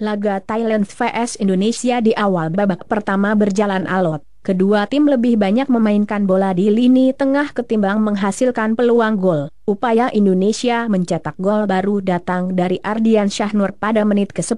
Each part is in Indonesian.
Laga Thailand vs Indonesia di awal babak pertama berjalan alot. Kedua tim lebih banyak memainkan bola di lini tengah ketimbang menghasilkan peluang gol. Upaya Indonesia mencetak gol baru datang dari Ardian Syahnur pada menit ke-10.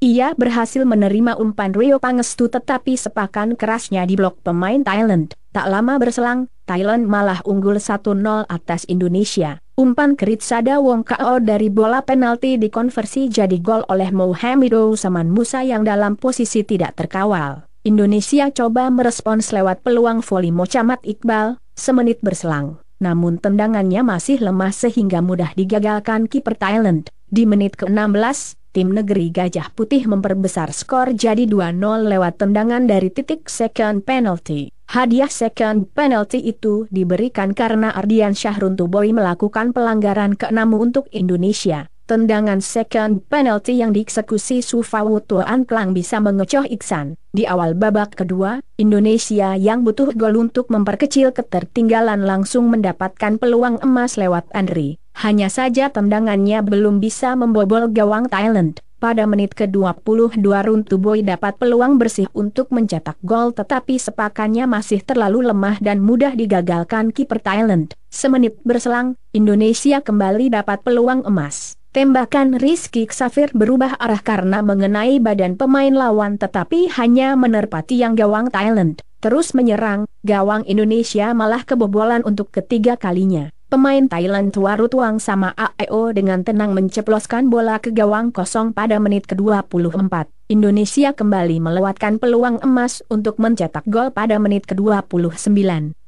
Ia berhasil menerima umpan Rio Pangestu tetapi sepakan kerasnya di blok pemain Thailand. Tak lama berselang, Thailand malah unggul 1-0 atas Indonesia. Umpan Sada Wong KO dari bola penalti dikonversi jadi gol oleh Mohamed Saman Musa yang dalam posisi tidak terkawal. Indonesia coba merespons lewat peluang voli Mocamat Iqbal, semenit berselang. Namun tendangannya masih lemah sehingga mudah digagalkan kiper Thailand. Di menit ke-16, tim negeri Gajah Putih memperbesar skor jadi 2-0 lewat tendangan dari titik second penalty. Hadiah second penalty itu diberikan karena Ardian Syahruntuboy melakukan pelanggaran keenam untuk Indonesia. Tendangan second penalty yang dieksekusi Sufawuto Anklang bisa mengecoh Iksan. Di awal babak kedua, Indonesia yang butuh gol untuk memperkecil ketertinggalan langsung mendapatkan peluang emas lewat Andri. Hanya saja tendangannya belum bisa membobol gawang Thailand. Pada menit ke-22 Runtu Boy dapat peluang bersih untuk mencetak gol tetapi sepakannya masih terlalu lemah dan mudah digagalkan kiper Thailand. Semenit berselang, Indonesia kembali dapat peluang emas. Tembakan Rizky Xavier berubah arah karena mengenai badan pemain lawan tetapi hanya menerpa tiang gawang Thailand. Terus menyerang, gawang Indonesia malah kebobolan untuk ketiga kalinya. Pemain Thailand Tuaru Tuang sama AEO dengan tenang menceploskan bola ke gawang kosong pada menit ke-24. Indonesia kembali melewatkan peluang emas untuk mencetak gol pada menit ke-29.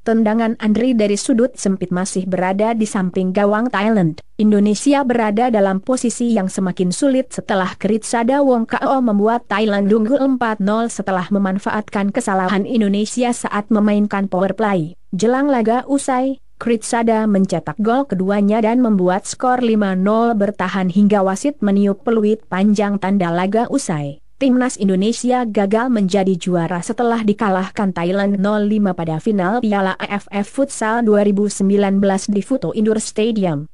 Tendangan Andri dari sudut sempit masih berada di samping gawang Thailand. Indonesia berada dalam posisi yang semakin sulit setelah Kritsada Wong Kao membuat Thailand unggul 4-0 setelah memanfaatkan kesalahan Indonesia saat memainkan power play. Jelang laga usai, Kritsada mencetak gol keduanya dan membuat skor 5-0 bertahan hingga wasit meniup peluit panjang tanda laga usai. Timnas Indonesia gagal menjadi juara setelah dikalahkan Thailand 0-5 pada final Piala AFF Futsal 2019 di Futo Indoor Stadium.